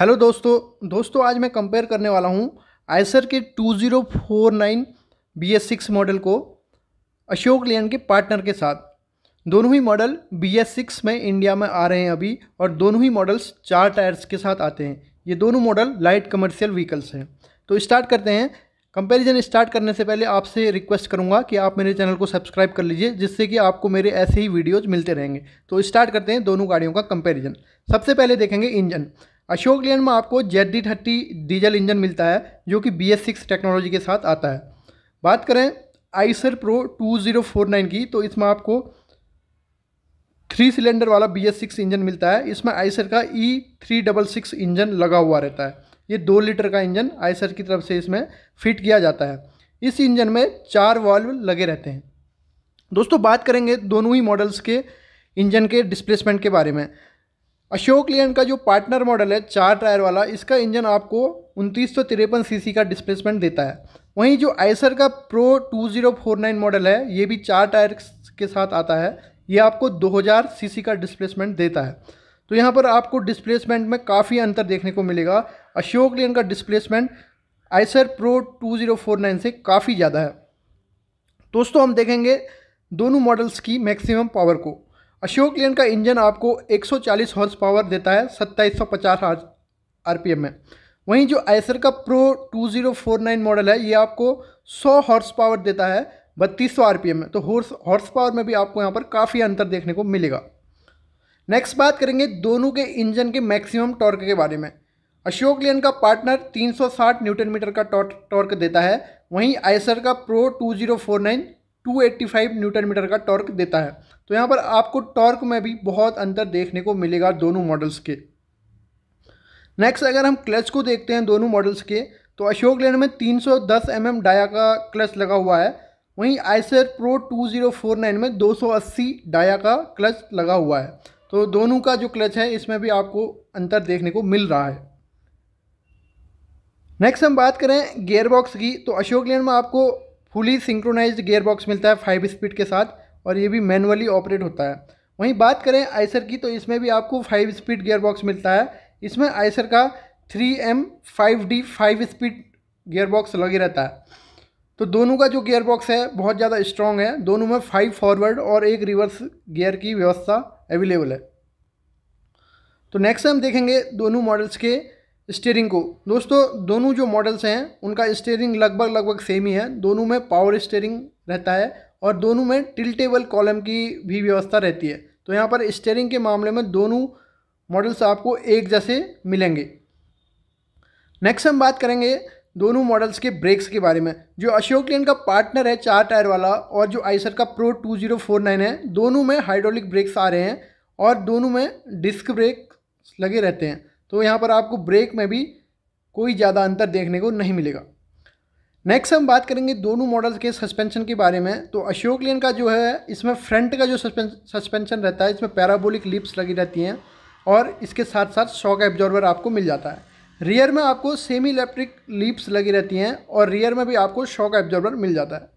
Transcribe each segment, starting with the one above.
hello दोस्तों दोस्तों आज मैं कंपेयर करने वाला हूँ आयसर के 2049 ज़ीरो मॉडल को अशोक लेन के पार्टनर के साथ दोनों ही मॉडल बी में इंडिया में आ रहे हैं अभी और दोनों ही मॉडल्स चार टायर्स के साथ आते हैं ये दोनों मॉडल लाइट कमर्शियल व्हीकल्स हैं तो स्टार्ट करते हैं कंपैरिजन स्टार्ट करने से पहले आपसे रिक्वेस्ट करूंगा कि आप मेरे चैनल को सब्सक्राइब कर लीजिए जिससे कि आपको मेरे ऐसे ही वीडियोज मिलते रहेंगे तो स्टार्ट करते हैं दोनों गाड़ियों का कंपैरिजन सबसे पहले देखेंगे इंजन अशोक लेन में आपको Z D thirty diesel engine मिलता है जो कि बी एस सिक्स टेक्नोलॉजी के साथ आता है बात करें Eicher pro two zero four nine की तो इसमें आपको थ्री सिलेंडर वाला बी एस सिक्स इंजन मिलता है इसमें आईसर का E three double six engine लगा हुआ रहता है ये दो लीटर का इंजन आईसर की तरफ से इसमें फिट किया जाता है इस इंजन में चार वॉल्व लगे रहते हैं दोस्तों बात करेंगे दोनों ही मॉडल्स के इंजन के डिस्प्लेसमेंट के बारे में अशोक लेन का जो पार्टनर मॉडल है चार टायर वाला इसका इंजन आपको उनतीस सौ तिरपन सी का डिस्प्लेसमेंट देता है वहीं जो आइसर का प्रो 2049 मॉडल है ये भी चार टायर के साथ आता है ये आपको 2000 सीसी का डिस्प्लेसमेंट देता है तो यहाँ पर आपको डिस्प्लेसमेंट में काफ़ी अंतर देखने को मिलेगा अशोक लेन का डिस्प्लेसमेंट आइसर प्रो 2049 से काफ़ी ज़्यादा है दोस्तों हम देखेंगे दोनों मॉडल्स की मैक्सिमम पावर को अशोक लेन का इंजन आपको 140 हॉर्स पावर देता है 2750 आरपीएम में वहीं जो आयसर का प्रो 2049 मॉडल है ये आपको 100 हॉर्स पावर देता है 3200 आरपीएम में तो हॉर्स हॉर्स पावर में भी आपको यहाँ पर काफ़ी अंतर देखने को मिलेगा नेक्स्ट बात करेंगे दोनों के इंजन के मैक्सिमम टॉर्क के बारे में अशोक लेन का पार्टनर 360 न्यूटन मीटर का टॉर्क देता है वहीं आयसर का प्रो 2049 285 न्यूटन मीटर का टॉर्क देता है तो यहाँ पर आपको टॉर्क में भी बहुत अंतर देखने को मिलेगा दोनों मॉडल्स के नेक्स्ट अगर हम क्लच को देखते हैं दोनों मॉडल्स के तो अशोक लेन में 310 mm डाया का क्लच लगा हुआ है वहीं आइसर प्रो 2049 में 280 डाया का क्लच लगा हुआ है तो दोनों का जो क्लच है इसमें भी आपको अंतर देखने को मिल रहा है नेक्स्ट हम बात करें गेयरबॉक्स की तो अशोक लेन में आपको फुली सिंक्रोनाइज्ड गेयरबॉक्स मिलता है फाइव स्पीड के साथ और ये भी मैनुअली ऑपरेट होता है वहीं बात करें आइसर की तो इसमें भी आपको फाइव स्पीड गेयरबॉक्स मिलता है इसमें आइसर का three M five D five speed gearbox लगे रहता है तो दोनों का जो गेयरबॉक्स है बहुत ज़्यादा स्ट्रॉन्ग है दोनों में फाइव फॉरवर्ड और एक रिवर्स गियर की व्यवस्था अवेलेबल है तो नेक्स्ट हम देखेंगे दोनों मॉडल्स के स्टेयरिंग को दोस्तों दोनों जो मॉडल्स हैं उनका स्टेयरिंग लगभग लगभग सेम ही है दोनों में पावर स्टेयरिंग रहता है और दोनों में टिल्टेबल कॉलम की भी व्यवस्था रहती है तो यहाँ पर स्टेयरिंग के मामले में दोनों मॉडल्स आपको एक जैसे मिलेंगे नेक्स्ट हम बात करेंगे दोनों मॉडल्स के ब्रेक्स के बारे में जो अशोक लेन का पार्टनर है चार टायर वाला और जो आइसर का pro two zero four nine है दोनों में हाइड्रोलिक ब्रेक्स आ रहे हैं और दोनों में डिस्क ब्रेक लगे रहते हैं तो यहाँ पर आपको ब्रेक में भी कोई ज़्यादा अंतर देखने को नहीं मिलेगा नेक्स्ट हम बात करेंगे दोनों मॉडल्स के सस्पेंशन के बारे में तो अशोक लेन का जो है इसमें फ्रंट का जो सस्पेंशन रहता है इसमें पैराबोलिक लिप्स लगी रहती हैं और इसके साथ साथ शॉक एब्जॉर्बर आपको मिल जाता है रियर में आपको सेमी इलेक्ट्रिक लिप्स लगी रहती हैं और रियर में भी आपको शॉक एब्जॉर्बर मिल जाता है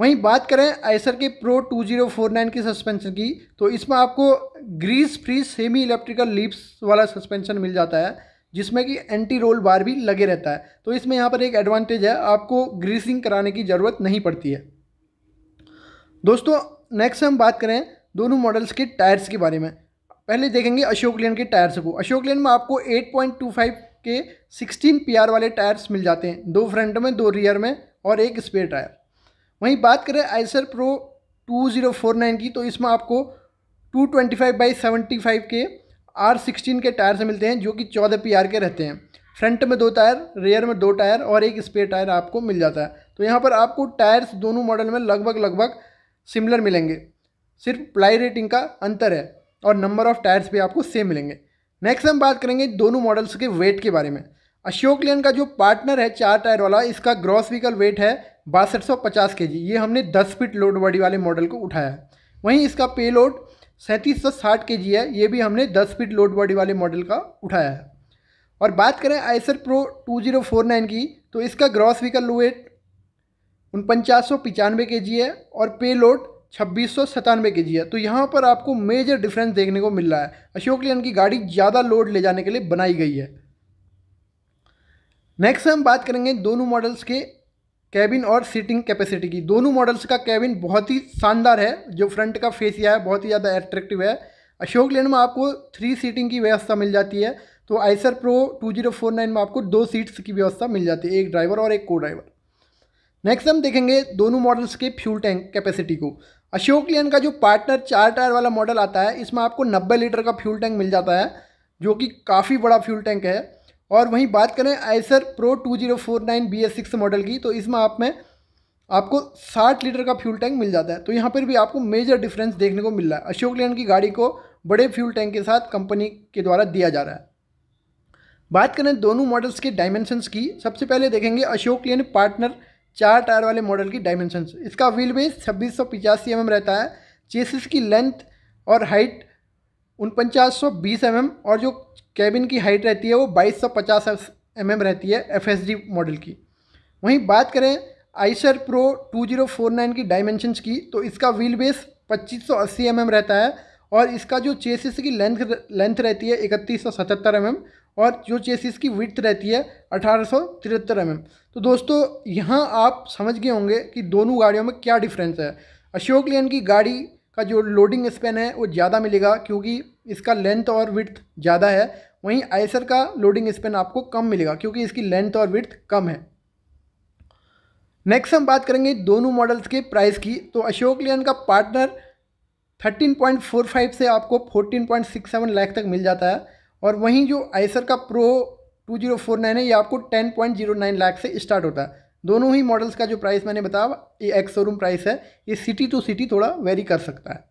वहीं बात करें आइसर के प्रो 2049 की सस्पेंशन की तो इसमें आपको grease free semi electrical lips वाला सस्पेंशन मिल जाता है जिसमें कि एंटी रोल बार भी लगे रहता है तो इसमें यहाँ पर एक एडवांटेज है आपको ग्रीसिंग कराने की ज़रूरत नहीं पड़ती है दोस्तों नेक्स्ट हम बात करें दोनों मॉडल्स के टायर्स के बारे में पहले देखेंगे अशोक लेन के टायर्स को अशोक लेन में आपको 8.25 के 16 पीआर वाले टायर्स मिल जाते हैं दो फ्रंट में दो रियर में और एक स्पेयर टायर वहीं बात करें आइसर प्रो 2049 की तो इसमें आपको 225 twenty five by seventy five के आर सिक्सटीन के टायर से मिलते हैं जो कि चौदह पी आर के रहते हैं फ्रंट में दो टायर रेयर में दो टायर और एक स्पेयर टायर आपको मिल जाता है तो यहाँ पर आपको टायर्स दोनों मॉडल में लगभग लगभग सिमिलर मिलेंगे सिर्फ प्लाई रेटिंग का अंतर है और नंबर ऑफ टायर्स भी आपको सेम मिलेंगे नेक्स्ट हम बात करेंगे दोनों मॉडल्स के वेट के बारे में अशोक लेन का जो पार्टनर है चार टायर वाला इसका ग्रॉस व्हीकल वेट है बासठ सौ पचास के जी ये हमने दस फीट लोड बॉडी वाले मॉडल को उठाया है वहीं इसका पे लोड सैंतीस सौ साठ के जी है ये भी हमने दस फीट लोड बॉडी वाले मॉडल का उठाया है और बात करें Eicher pro two zero four nine की तो इसका ग्रॉस व्हीकल वेट उनपचास सौ पचानवे के जी है और पे लोड छब्बीस सौ सतानवे के जी है तो यहाँ पर आपको मेजर डिफरेंस देखने को मिल रहा है अशोक लेन की गाड़ी ज़्यादा लोड ले जाने के लिए बनाई गई है नेक्स्ट हम बात करेंगे दोनों मॉडल्स के कैबिन और सीटिंग कैपेसिटी की दोनों मॉडल्स का कैबिन बहुत ही शानदार है जो फ्रंट का फेस यह है बहुत ही ज़्यादा एट्रैक्टिव है अशोक लेन में आपको थ्री सीटिंग की व्यवस्था मिल जाती है तो आइसर प्रो 2049 में आपको दो सीट्स की व्यवस्था मिल जाती है एक ड्राइवर और एक को ड्राइवर नेक्स्ट हम देखेंगे दोनों मॉडल्स के फ्यूल टैंक कैपेसिटी को अशोक लेन का जो पार्टनर चार टायर वाला मॉडल आता है इसमें आपको नब्बे लीटर का फ्यूल टैंक मिल जाता है जो कि काफ़ी बड़ा फ्यूल टैंक है और वहीं बात करें Eicher pro two zero four nine B S six model की तो इसमें आप में आपको 60 लीटर का फ्यूल टैंक मिल जाता है तो यहाँ पर भी आपको मेजर डिफरेंस देखने को मिल रहा है अशोक लेन की गाड़ी को बड़े फ्यूल टैंक के साथ कंपनी के द्वारा दिया जा रहा है बात करें दोनों मॉडल्स के डायमेंशंस की सबसे पहले देखेंगे अशोक लेन पार्टनर चार टायर वाले मॉडल की डायमेंशंस इसका व्हील बेस छब्बीस सौ पिचासी एम mm रहता है चेसिस की लेंथ और हाइट उनपचास सौ बीस एम mm और जो कैबिन की हाइट रहती है वो बाईस सौ पचास एम रहती है एफ मॉडल की वहीं बात करें आइसर प्रो 2049 की डायमेंशंस की तो इसका व्हील बेस 2580 एम mm रहता है और इसका जो चेसिस की लेंथ लेंथ रहती है इकतीस सौ सतहत्तर एम और जो चेसिस की विथ रहती है अठारह सौ तिहत्तर एम तो दोस्तों यहाँ आप समझ गए होंगे कि दोनों गाड़ियों में क्या डिफरेंस है अशोक लेन की गाड़ी का जो लोडिंग स्पेन है वो ज़्यादा मिलेगा क्योंकि इसका लेंथ और विथ ज़्यादा है वहीं आइसर का लोडिंग स्पेन आपको कम मिलेगा क्योंकि इसकी लेंथ और विथ कम है नेक्स्ट हम बात करेंगे दोनों मॉडल्स के प्राइस की तो अशोक लियन का पार्टनर 13.45 से आपको 14.67 लाख तक मिल जाता है और वहीं जो आइसर का प्रो 2049 है ये आपको 10.09 लाख से स्टार्ट होता है दोनों ही मॉडल्स का जो प्राइस मैंने बताया ये एक्स शोरूम प्राइस है ये सिटी टू सिटी थोड़ा वेरी कर सकता है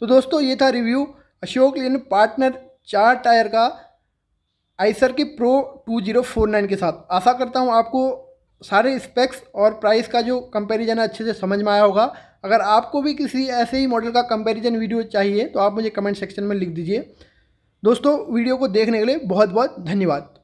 तो दोस्तों ये था रिव्यू अशोक लेन पार्टनर चार टायर का आइसर के प्रो 2049 के साथ आशा करता हूँ आपको सारे स्पेक्स और प्राइस का जो कंपैरिजन है अच्छे से समझ में आया होगा अगर आपको भी किसी ऐसे ही मॉडल का कंपैरिजन वीडियो चाहिए तो आप मुझे कमेंट सेक्शन में लिख दीजिए दोस्तों वीडियो को देखने के लिए बहुत बहुत धन्यवाद